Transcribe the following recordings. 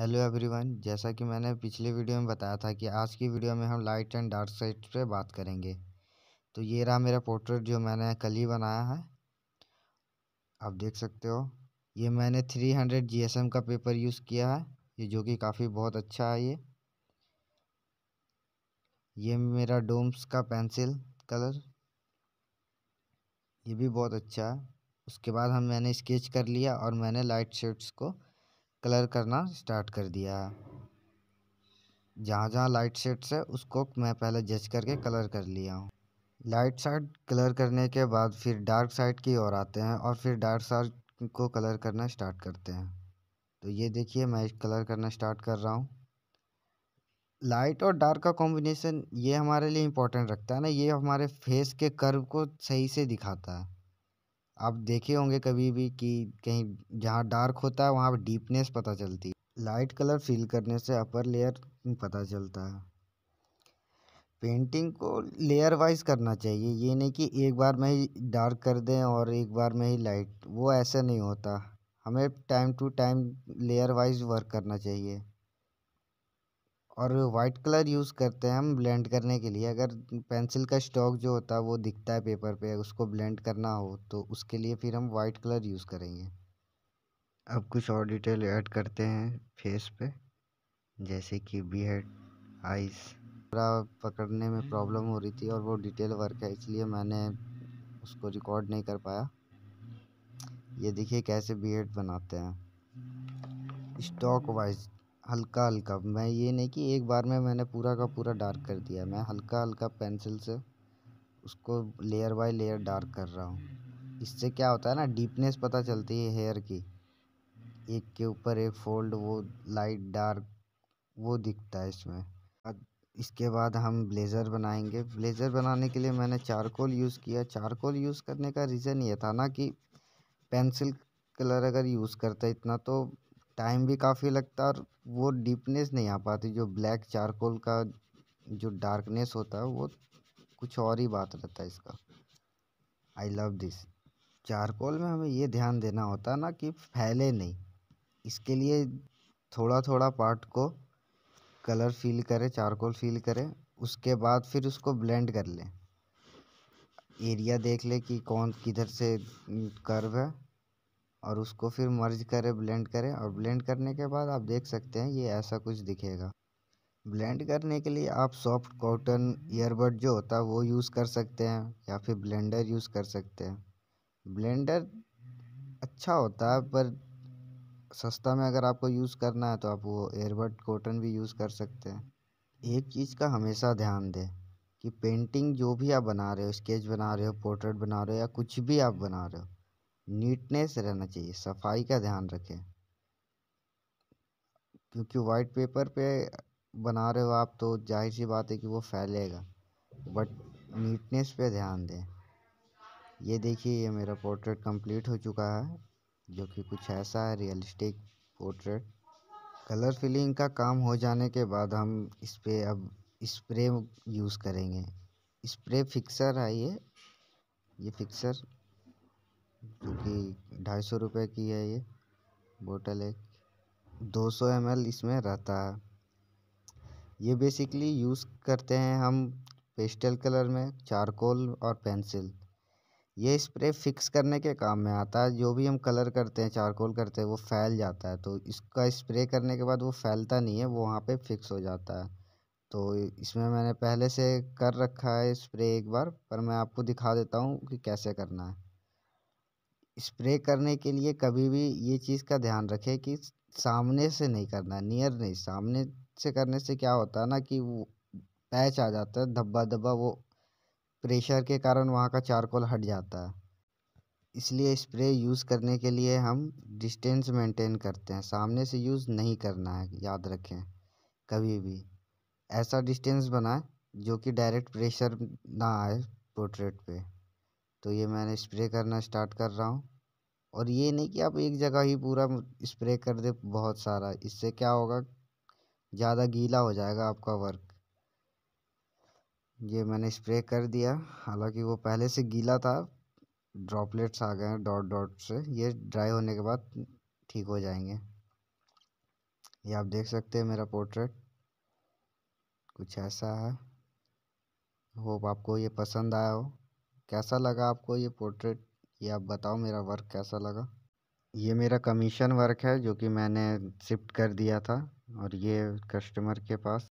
hello everyone जैसा कि मैंने पिछले वीडियो में बताया था कि आज की वीडियो में हम लाइट एंड डार्क साइड पे बात करेंगे तो ये रहा मेरा पोर्ट्रेट जो मैंने कल ही बनाया है आप देख सकते हो ये मैंने 300 जीएसएम का पेपर यूज़ किया है ये जो कि काफ़ी बहुत अच्छा है ये ये मेरा डोम्स का पेंसिल कलर ये भी बहुत अच्छा है उसके बाद हम मैंने स्केच कर लिया और मैंने लाइट शेड्स को कलर करना स्टार्ट कर दिया जहाँ जहाँ लाइट शेड्स है उसको मैं पहले जज करके कलर कर लिया हूँ लाइट साइड कलर करने के बाद फिर डार्क साइड की ओर आते हैं और फिर डार्क साइड को कलर करना स्टार्ट करते हैं तो ये देखिए मैं कलर करना स्टार्ट कर रहा हूँ लाइट और डार्क का कॉम्बिनेशन ये हमारे लिए इम्पोर्टेंट रखता है ना ये हमारे फेस के कर्व को सही से दिखाता है आप देखे होंगे कभी भी कि कहीं जहाँ डार्क होता है वहाँ पर डीपनेस पता चलती है लाइट कलर फील करने से अपर लेयर पता चलता है पेंटिंग को लेयर वाइज करना चाहिए ये नहीं कि एक बार में ही डार्क कर दें और एक बार में ही लाइट वो ऐसा नहीं होता हमें time to time layer wise work करना चाहिए और वाइट कलर यूज़ करते हैं हम ब्लेंड करने के लिए अगर पेंसिल का स्टॉक जो होता है वो दिखता है पेपर पे उसको ब्लेंड करना हो तो उसके लिए फिर हम वाइट कलर यूज़ करेंगे अब कुछ और डिटेल ऐड करते हैं फेस पे जैसे कि बीहेड आइस थोड़ा पकड़ने में प्रॉब्लम हो रही थी और वो डिटेल वर्क है इसलिए मैंने उसको रिकॉर्ड नहीं कर पाया ये देखिए कैसे हेड बनाते हैं स्टॉक वाइज हल्का हल्का मैं ये नहीं कि एक बार में मैंने पूरा का पूरा डार्क कर दिया मैं हल्का हल्का पेंसिल से उसको लेयर बाय लेयर डार्क कर रहा हूँ इससे क्या होता है ना डीपनेस पता चलती है हेयर की एक के ऊपर एक फोल्ड वो लाइट डार्क वो दिखता है इसमें अब इसके बाद हम ब्लेज़र बनाएंगे ब्लेज़र बनाने के लिए मैंने चारकोल यूज़ किया चारकोल यूज़ करने का रीज़न ये था ना कि पेंसिल कलर अगर यूज़ करता इतना तो टाइम भी काफ़ी लगता है और वो डीपनेस नहीं आ पाती जो ब्लैक चारकोल का जो डार्कनेस होता है वो कुछ और ही बात रहता है इसका आई लव दिस चारकोल में हमें ये ध्यान देना होता है ना कि फैले नहीं इसके लिए थोड़ा थोड़ा पार्ट को कलर फील करें चारकोल फील करें उसके बाद फिर उसको ब्लेंड कर लें एरिया देख लें कि कौन किधर से कर्व है और उसको फिर मर्ज करें ब्लेंड करें और ब्लेंड करने के बाद आप देख सकते हैं ये ऐसा कुछ दिखेगा ब्लेंड करने के लिए आप सॉफ्ट कॉटन ईयरबड जो होता है वो यूज़ कर सकते हैं या फिर ब्लेंडर यूज़ कर सकते हैं ब्लेंडर अच्छा होता है पर सस्ता में अगर आपको यूज़ करना है तो आप वो एयरबड कॉटन भी यूज़ कर सकते हैं एक चीज़ का हमेशा ध्यान दें कि पेंटिंग जो भी आप बना रहे हो स्केच बना रहे हो पोर्ट्रेट बना रहे हो या कुछ भी आप बना रहे हो नीटनेस रहना चाहिए सफाई का ध्यान रखें क्योंकि वाइट पेपर पे बना रहे हो आप तो जाहिर सी बात है कि वो फैलेगा बट नीटनेस पे ध्यान दें ये देखिए ये मेरा पोर्ट्रेट कंप्लीट हो चुका है जो कि कुछ ऐसा है रियलिस्टिक पोर्ट्रेट कलर फिलिंग का काम हो जाने के बाद हम इस पर अब स्प्रे यूज़ करेंगे स्प्रे फिक्सर है ये ये फिक्सर जो कि ढाई सौ रुपये की है ये बोतल एक दो सौ एम एल इसमें रहता है ये बेसिकली यूज़ करते हैं हम पेस्टल कलर में चारकोल और पेंसिल ये स्प्रे फिक्स करने के काम में आता है जो भी हम कलर करते हैं चारकोल करते हैं वो फैल जाता है तो इसका स्प्रे करने के बाद वो फैलता नहीं है वो वहाँ पे फिक्स हो जाता है तो इसमें मैंने पहले से कर रखा है स्प्रे एक बार पर मैं आपको दिखा देता हूँ कि कैसे करना है स्प्रे करने के लिए कभी भी ये चीज़ का ध्यान रखें कि सामने से नहीं करना नियर नहीं सामने से करने से क्या होता है ना कि वो पैच आ जाता है धब्बा धब्बा वो प्रेशर के कारण वहाँ का चारकोल हट जाता है इसलिए स्प्रे यूज़ करने के लिए हम डिस्टेंस मेंटेन करते हैं सामने से यूज़ नहीं करना है याद रखें कभी भी ऐसा डिस्टेंस बनाए जो कि डायरेक्ट प्रेशर ना आए पोर्ट्रेट पे तो ये मैंने स्प्रे करना स्टार्ट कर रहा हूँ और ये नहीं कि आप एक जगह ही पूरा स्प्रे कर दे बहुत सारा इससे क्या होगा ज़्यादा गीला हो जाएगा आपका वर्क ये मैंने स्प्रे कर दिया हालांकि वो पहले से गीला था ड्रॉपलेट्स आ गए हैं डॉट डॉट से ये ड्राई होने के बाद ठीक हो जाएंगे ये आप देख सकते हैं मेरा पोर्ट्रेट कुछ ऐसा है होप आपको ये पसंद आया हो कैसा लगा आपको ये पोर्ट्रेट ये आप बताओ मेरा वर्क कैसा लगा ये मेरा कमीशन वर्क है जो कि मैंने शिफ्ट कर दिया था और ये कस्टमर के पास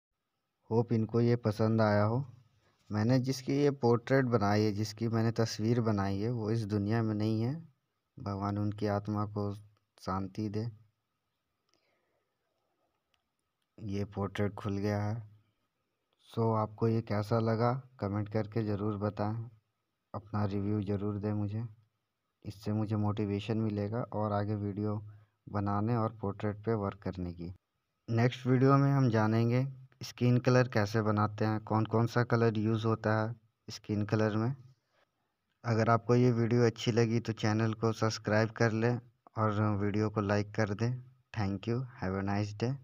होप इनको ये पसंद आया हो मैंने जिसकी ये पोर्ट्रेट बनाई है जिसकी मैंने तस्वीर बनाई है वो इस दुनिया में नहीं है भगवान उनकी आत्मा को शांति दे ये पोर्ट्रेट खुल गया है सो आपको ये कैसा लगा कमेंट करके ज़रूर बताएं अपना रिव्यू ज़रूर दें मुझे इससे मुझे मोटिवेशन मिलेगा और आगे वीडियो बनाने और पोर्ट्रेट पे वर्क करने की नेक्स्ट वीडियो में हम जानेंगे स्किन कलर कैसे बनाते हैं कौन कौन सा कलर यूज़ होता है स्किन कलर में अगर आपको ये वीडियो अच्छी लगी तो चैनल को सब्सक्राइब कर लें और वीडियो को लाइक कर दें thank you have a nice day